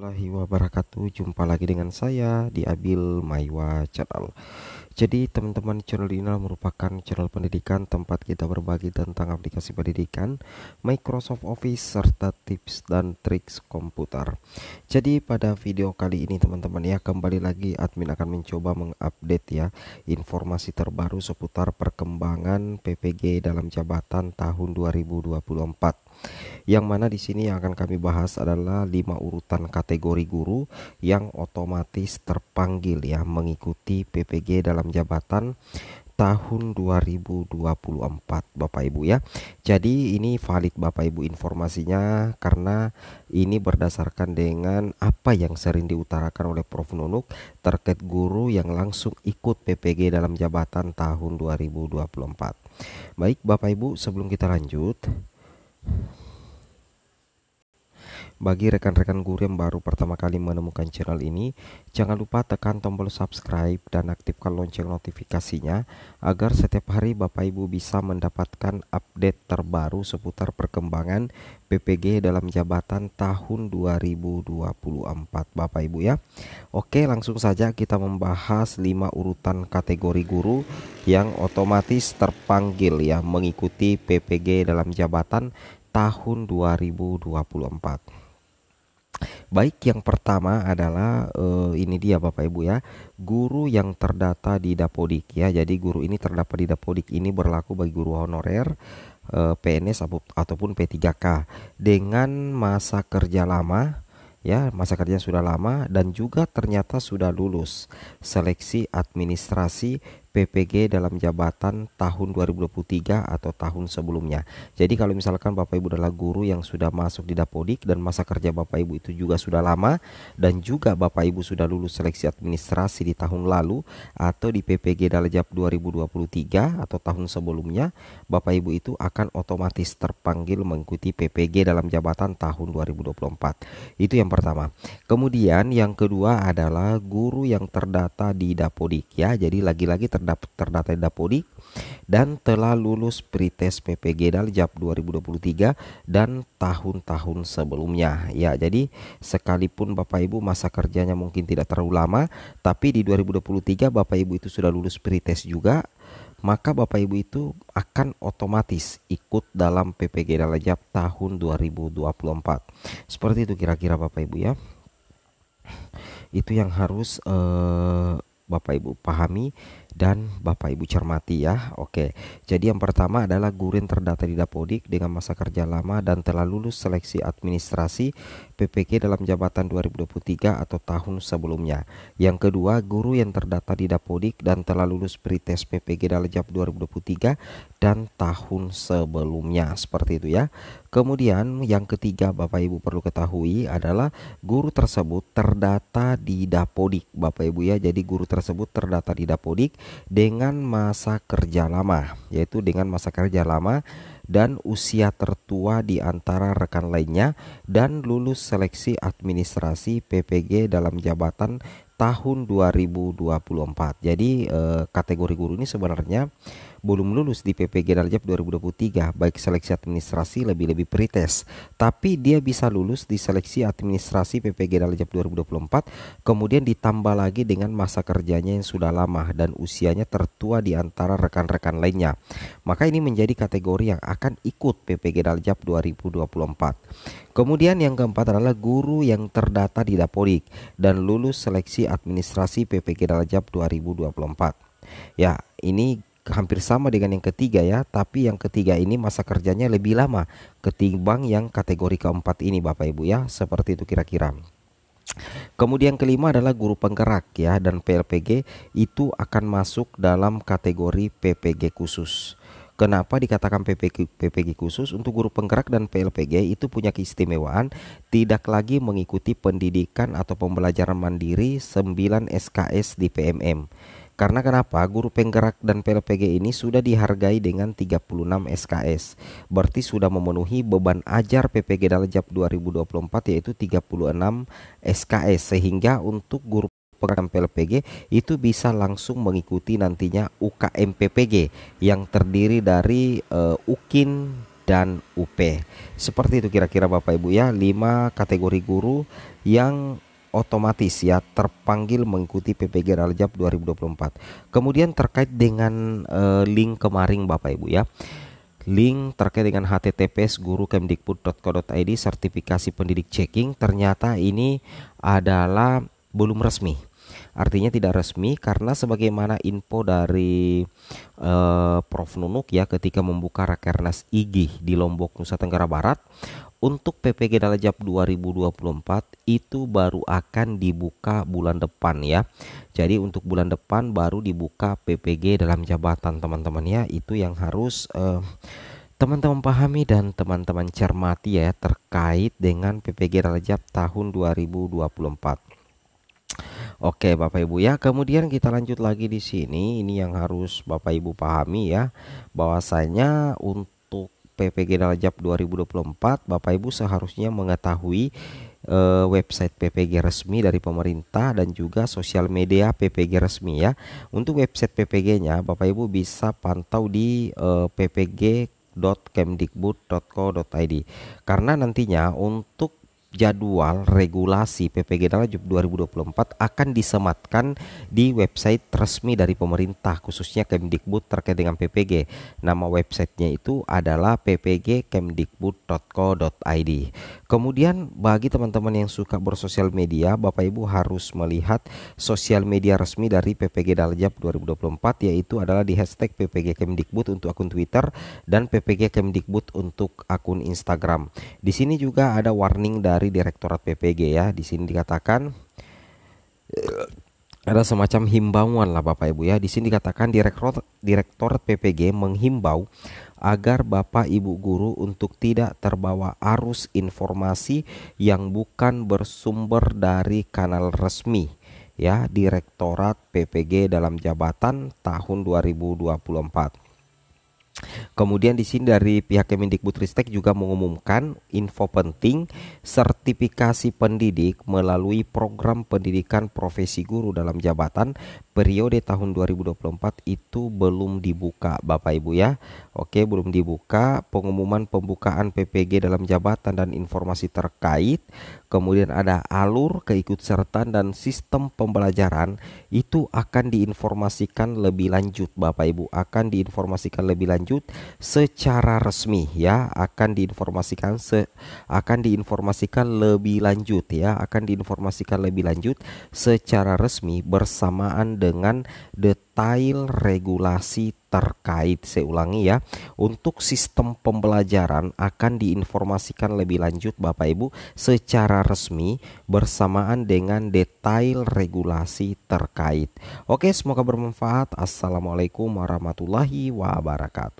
warahmatullahi wabarakatuh Jumpa lagi dengan saya di Abil Maiwa Channel Jadi teman-teman channel ini merupakan channel pendidikan Tempat kita berbagi tentang aplikasi pendidikan Microsoft Office serta tips dan trik komputer Jadi pada video kali ini teman-teman ya Kembali lagi admin akan mencoba mengupdate ya Informasi terbaru seputar perkembangan PPG dalam jabatan tahun 2024 yang mana di sini yang akan kami bahas adalah lima urutan kategori guru yang otomatis terpanggil ya mengikuti PPG dalam jabatan tahun 2024 Bapak Ibu ya. Jadi ini valid Bapak Ibu informasinya karena ini berdasarkan dengan apa yang sering diutarakan oleh Prof Nunuk terkait guru yang langsung ikut PPG dalam jabatan tahun 2024. Baik Bapak Ibu, sebelum kita lanjut, bagi rekan-rekan guru yang baru pertama kali menemukan channel ini, jangan lupa tekan tombol subscribe dan aktifkan lonceng notifikasinya agar setiap hari Bapak Ibu bisa mendapatkan update terbaru seputar perkembangan PPG dalam jabatan tahun 2024 Bapak Ibu ya. Oke, langsung saja kita membahas 5 urutan kategori guru yang otomatis terpanggil ya mengikuti PPG dalam jabatan tahun 2024. Baik, yang pertama adalah uh, ini dia Bapak Ibu ya, guru yang terdata di Dapodik ya. Jadi guru ini terdapat di Dapodik ini berlaku bagi guru honorer uh, eh, PNS ataupun P3K dengan masa kerja lama ya masa kerja sudah lama dan juga ternyata sudah lulus seleksi administrasi PPG dalam jabatan tahun 2023 atau tahun sebelumnya. Jadi kalau misalkan Bapak Ibu adalah guru yang sudah masuk di Dapodik dan masa kerja Bapak Ibu itu juga sudah lama dan juga Bapak Ibu sudah lulus seleksi administrasi di tahun lalu atau di PPG Daljab 2023 atau tahun sebelumnya, Bapak Ibu itu akan otomatis terpanggil mengikuti PPG dalam jabatan tahun 2024. Itu yang pertama. Kemudian yang kedua adalah guru yang terdata di Dapodik ya. Jadi lagi-lagi ter terdata di Dapodik dan telah lulus pretest PPG Daljab 2023 dan tahun-tahun sebelumnya. Ya, jadi sekalipun Bapak Ibu masa kerjanya mungkin tidak terlalu lama, tapi di 2023 Bapak Ibu itu sudah lulus pretest juga maka Bapak Ibu itu akan otomatis ikut dalam PPG Jab tahun 2024. Seperti itu kira-kira Bapak Ibu ya. Itu yang harus eh, Bapak Ibu pahami dan Bapak Ibu cermati ya. Oke. Jadi yang pertama adalah Gurin terdata di Dapodik dengan masa kerja lama dan telah lulus seleksi administrasi PPK dalam jabatan 2023 atau tahun sebelumnya. Yang kedua, guru yang terdata di Dapodik dan telah lulus pretest PPG dalam jab 2023 dan tahun sebelumnya. Seperti itu ya. Kemudian yang ketiga Bapak Ibu perlu ketahui adalah guru tersebut terdata di Dapodik Bapak Ibu ya. Jadi guru tersebut terdata di Dapodik dengan masa kerja lama, yaitu dengan masa kerja lama dan usia tertua di antara rekan lainnya dan lulus seleksi administrasi PPG dalam jabatan tahun 2024. Jadi eh, kategori guru ini sebenarnya belum lulus di PPG Darjab 2023 baik seleksi administrasi lebih-lebih pretest tapi dia bisa lulus di seleksi administrasi PPG Darjab 2024 kemudian ditambah lagi dengan masa kerjanya yang sudah lama dan usianya tertua di antara rekan-rekan lainnya maka ini menjadi kategori yang akan ikut PPG Darjab 2024 kemudian yang keempat adalah guru yang terdata di Dapodik dan lulus seleksi administrasi PPG Darjab 2024 ya ini hampir sama dengan yang ketiga ya, tapi yang ketiga ini masa kerjanya lebih lama ketimbang yang kategori keempat ini Bapak Ibu ya, seperti itu kira-kira. Kemudian kelima adalah guru penggerak ya dan PLPG itu akan masuk dalam kategori PPG khusus. Kenapa dikatakan PPG, PPG khusus untuk guru penggerak dan PLPG itu punya keistimewaan tidak lagi mengikuti pendidikan atau pembelajaran mandiri 9 SKS di PMM. Karena kenapa? Guru penggerak dan PLPG ini sudah dihargai dengan 36 SKS. Berarti sudah memenuhi beban ajar PPG Daljab 2024 yaitu 36 SKS sehingga untuk guru program PLPG itu bisa langsung mengikuti nantinya UKM PPG yang terdiri dari uh, eh, UKIN dan UP. Seperti itu kira-kira Bapak Ibu ya, 5 kategori guru yang otomatis ya terpanggil mengikuti PPG Raljab 2024. Kemudian terkait dengan uh, link kemarin Bapak Ibu ya. Link terkait dengan https gurukemdikbud.co.id sertifikasi pendidik checking ternyata ini adalah belum resmi. Artinya tidak resmi karena sebagaimana info dari uh, Prof Nunuk ya ketika membuka Rakernas IG di Lombok Nusa Tenggara Barat untuk PPG Dalajab 2024 itu baru akan dibuka bulan depan ya. Jadi untuk bulan depan baru dibuka PPG dalam jabatan teman-teman ya. Itu yang harus eh, teman-teman pahami dan teman-teman cermati ya terkait dengan PPG Dalajab tahun 2024. Oke, Bapak Ibu ya. Kemudian kita lanjut lagi di sini. Ini yang harus Bapak Ibu pahami ya, bahwasanya untuk PPG Rajab 2024, Bapak Ibu seharusnya mengetahui eh, website PPG resmi dari pemerintah dan juga sosial media PPG resmi ya. Untuk website PPG-nya Bapak Ibu bisa pantau di uh, eh, ppg.kemdikbud.co.id karena nantinya untuk jadwal regulasi PPG Dalam 2024 akan disematkan di website resmi dari pemerintah khususnya Kemdikbud terkait dengan PPG. Nama websitenya itu adalah ppgkemdikbud.co.id. Kemudian bagi teman-teman yang suka bersosial media, Bapak Ibu harus melihat sosial media resmi dari PPG Daljab 2024 yaitu adalah di hashtag PPG Kemdikbud untuk akun Twitter dan PPG Kemdikbud untuk akun Instagram. Di sini juga ada warning dari dari Direktorat PPG ya. Di sini dikatakan eh, ada semacam himbauan lah Bapak Ibu ya. Di sini dikatakan Direktorat Direktorat PPG menghimbau agar Bapak Ibu guru untuk tidak terbawa arus informasi yang bukan bersumber dari kanal resmi ya Direktorat PPG dalam jabatan tahun 2024. Kemudian di sini dari pihak Kemendikbudristek juga mengumumkan info penting sertifikasi pendidik melalui program pendidikan profesi guru dalam jabatan periode tahun 2024 itu belum dibuka Bapak Ibu ya. Oke, belum dibuka pengumuman pembukaan PPG dalam jabatan dan informasi terkait kemudian ada alur keikutsertaan dan sistem pembelajaran itu akan diinformasikan lebih lanjut Bapak Ibu akan diinformasikan lebih lanjut secara resmi ya akan diinformasikan se akan diinformasikan lebih lanjut ya akan diinformasikan lebih lanjut secara resmi bersamaan dengan detik detail regulasi terkait. Saya ulangi ya, untuk sistem pembelajaran akan diinformasikan lebih lanjut Bapak Ibu secara resmi bersamaan dengan detail regulasi terkait. Oke, semoga bermanfaat. Assalamualaikum warahmatullahi wabarakatuh.